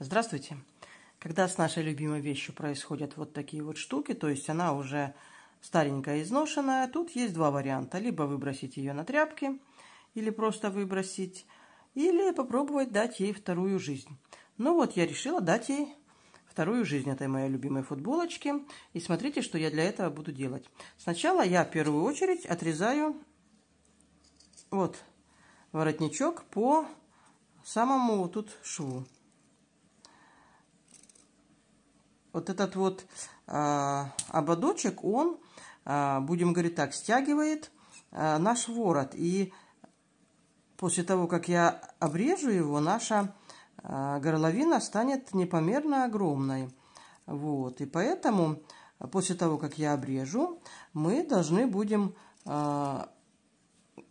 Здравствуйте. Когда с нашей любимой вещью происходят вот такие вот штуки, то есть она уже старенькая, изношенная, тут есть два варианта. Либо выбросить ее на тряпки, или просто выбросить, или попробовать дать ей вторую жизнь. Ну вот, я решила дать ей вторую жизнь этой моей любимой футболочки. И смотрите, что я для этого буду делать. Сначала я в первую очередь отрезаю вот воротничок по самому вот тут шву. вот этот вот э, ободочек, он, э, будем говорить так, стягивает э, наш ворот. И после того, как я обрежу его, наша э, горловина станет непомерно огромной. Вот, и поэтому после того, как я обрежу, мы должны будем э,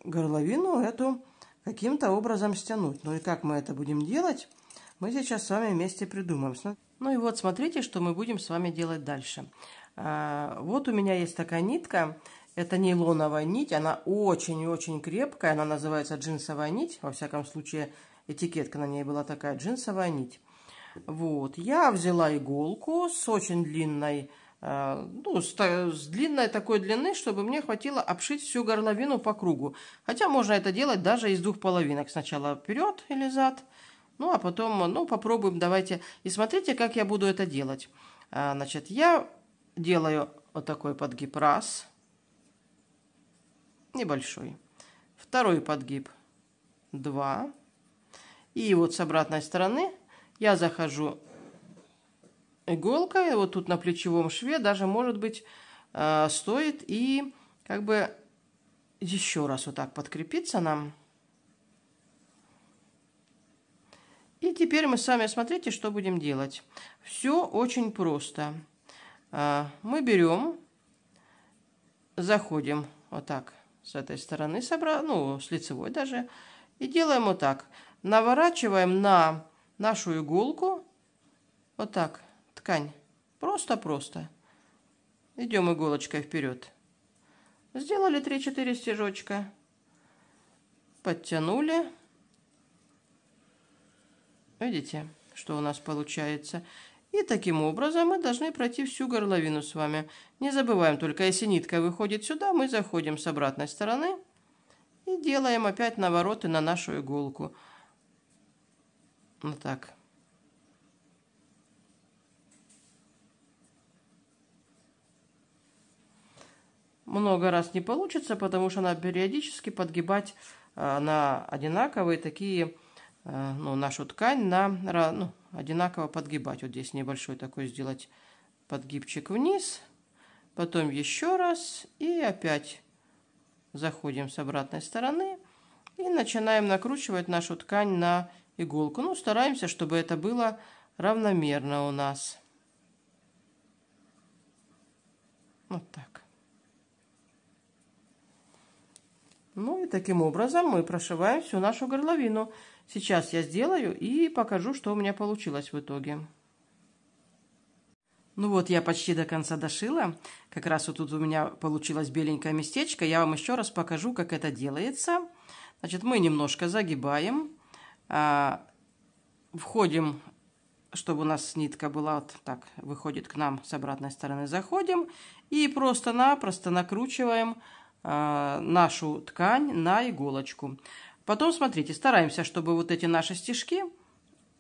горловину эту каким-то образом стянуть. Ну и как мы это будем делать, мы сейчас с вами вместе придумаем. Ну и вот смотрите, что мы будем с вами делать дальше. А, вот у меня есть такая нитка. Это нейлоновая нить. Она очень-очень крепкая. Она называется джинсовая нить. Во всяком случае, этикетка на ней была такая джинсовая нить. Вот. Я взяла иголку с очень длинной, а, ну, с, с длинной такой длины, чтобы мне хватило обшить всю горловину по кругу. Хотя можно это делать даже из двух половинок. Сначала вперед или зад. Ну, а потом, ну, попробуем, давайте. И смотрите, как я буду это делать. А, значит, я делаю вот такой подгиб. Раз. Небольшой. Второй подгиб. Два. И вот с обратной стороны я захожу иголкой. Вот тут на плечевом шве даже, может быть, а, стоит и как бы еще раз вот так подкрепиться нам. И теперь мы с вами смотрите, что будем делать. Все очень просто. А, мы берем, заходим вот так с этой стороны, собра... ну, с лицевой даже, и делаем вот так. Наворачиваем на нашу иголку вот так ткань. Просто-просто. Идем иголочкой вперед. Сделали 3-4 стежочка. Подтянули. Видите, что у нас получается? И таким образом мы должны пройти всю горловину с вами. Не забываем только, если нитка выходит сюда, мы заходим с обратной стороны и делаем опять навороты на нашу иголку. Вот так. Много раз не получится, потому что надо периодически подгибать а, на одинаковые такие Э, ну, нашу ткань на ну, одинаково подгибать. Вот здесь небольшой такой сделать подгибчик вниз, потом еще раз и опять заходим с обратной стороны и начинаем накручивать нашу ткань на иголку. Ну, стараемся, чтобы это было равномерно у нас. Вот так. Ну и таким образом мы прошиваем всю нашу горловину. Сейчас я сделаю и покажу, что у меня получилось в итоге. Ну вот, я почти до конца дошила. Как раз вот тут у меня получилось беленькое местечко. Я вам еще раз покажу, как это делается. Значит, мы немножко загибаем. А, входим, чтобы у нас нитка была вот так, выходит к нам с обратной стороны. Заходим и просто-напросто накручиваем а, нашу ткань на иголочку. Потом, смотрите, стараемся, чтобы вот эти наши стежки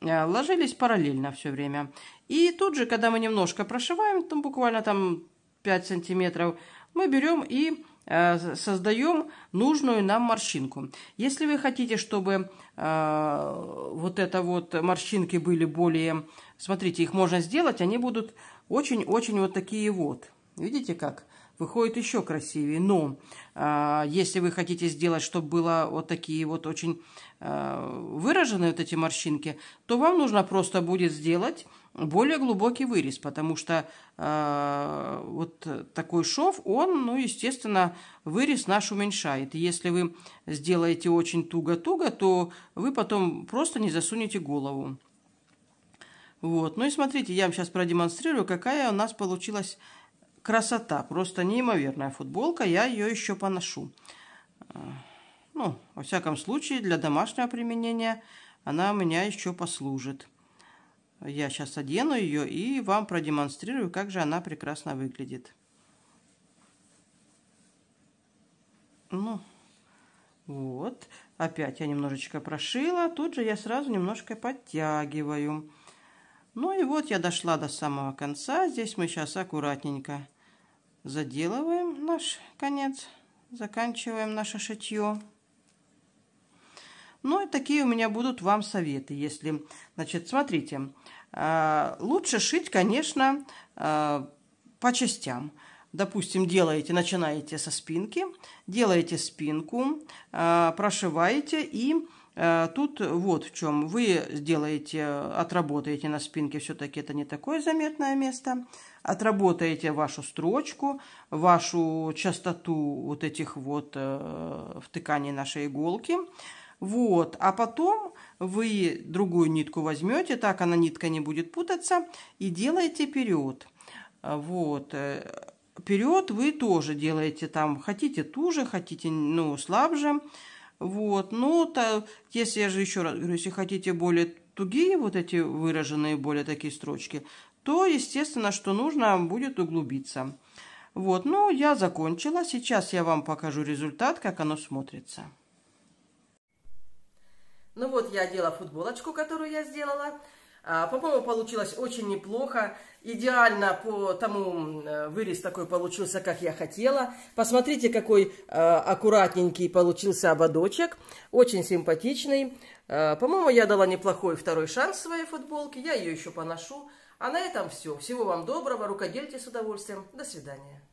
а, ложились параллельно все время. И тут же, когда мы немножко прошиваем, там буквально там 5 сантиметров, мы берем и а, создаем нужную нам морщинку. Если вы хотите, чтобы э, вот это вот морщинки были более... Смотрите, их можно сделать, они будут очень-очень вот такие вот. Видите как? выходит еще красивее. Но э, если вы хотите сделать, чтобы было вот такие вот очень э, выраженные вот эти морщинки, то вам нужно просто будет сделать более глубокий вырез, потому что э, вот такой шов, он, ну, естественно, вырез наш уменьшает. И если вы сделаете очень туго-туго, то вы потом просто не засунете голову. Вот, ну и смотрите, я вам сейчас продемонстрирую, какая у нас получилась Красота, просто неимоверная футболка, я ее еще поношу. Э, ну, во всяком случае, для домашнего применения она у меня еще послужит. Я сейчас одену ее и вам продемонстрирую, как же она прекрасно выглядит. Ну, вот. Опять я немножечко прошила. Тут же я сразу немножко подтягиваю. Ну и вот я дошла до самого конца. Здесь мы сейчас аккуратненько заделываем наш конец, заканчиваем наше шитье. Ну и такие у меня будут вам советы, если, значит, смотрите, э, лучше шить, конечно, э, по частям. Допустим, делаете, начинаете со спинки, делаете спинку, э, прошиваете и Э, тут вот в чем вы сделаете, отработаете на спинке, все-таки это не такое заметное место, отработаете вашу строчку, вашу частоту вот этих вот э, втыканий нашей иголки, вот, а потом вы другую нитку возьмете, так она нитка не будет путаться, и делаете вперед, вот, вперед э, вы тоже делаете там, хотите туже, хотите, ну, слабже, вот, ну, то, если я же еще раз говорю, если хотите более тугие вот эти выраженные более такие строчки, то, естественно, что нужно будет углубиться. Вот, ну, я закончила. Сейчас я вам покажу результат, как оно смотрится. Ну вот я одела футболочку, которую я сделала. А, по-моему, получилось очень неплохо. Идеально по тому э, вырез такой получился, как я хотела. Посмотрите, какой э, аккуратненький получился ободочек. Очень симпатичный. Э, по-моему, я дала неплохой второй шанс своей футболке. Я ее еще поношу. А на этом все. Всего вам доброго. Рукодельте с удовольствием. До свидания.